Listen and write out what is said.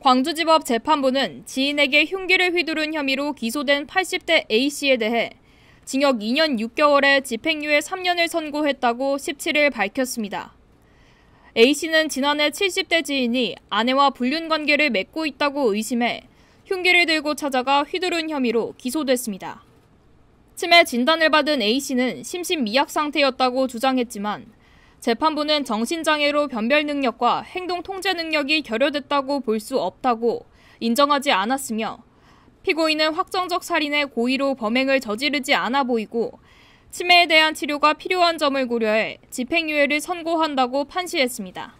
광주지법 재판부는 지인에게 흉기를 휘두른 혐의로 기소된 80대 A씨에 대해 징역 2년 6개월에 집행유예 3년을 선고했다고 17일 밝혔습니다. A씨는 지난해 70대 지인이 아내와 불륜 관계를 맺고 있다고 의심해 흉기를 들고 찾아가 휘두른 혐의로 기소됐습니다. 치매 진단을 받은 A씨는 심신미약 상태였다고 주장했지만 재판부는 정신장애로 변별 능력과 행동 통제 능력이 결여됐다고 볼 수 없다고 인정하지 않았으며 피고인은 확정적 살인의 고의로 범행을 저지르지 않아 보이고 치매에 대한 치료가 필요한 점을 고려해 집행유예를 선고한다고 판시했습니다.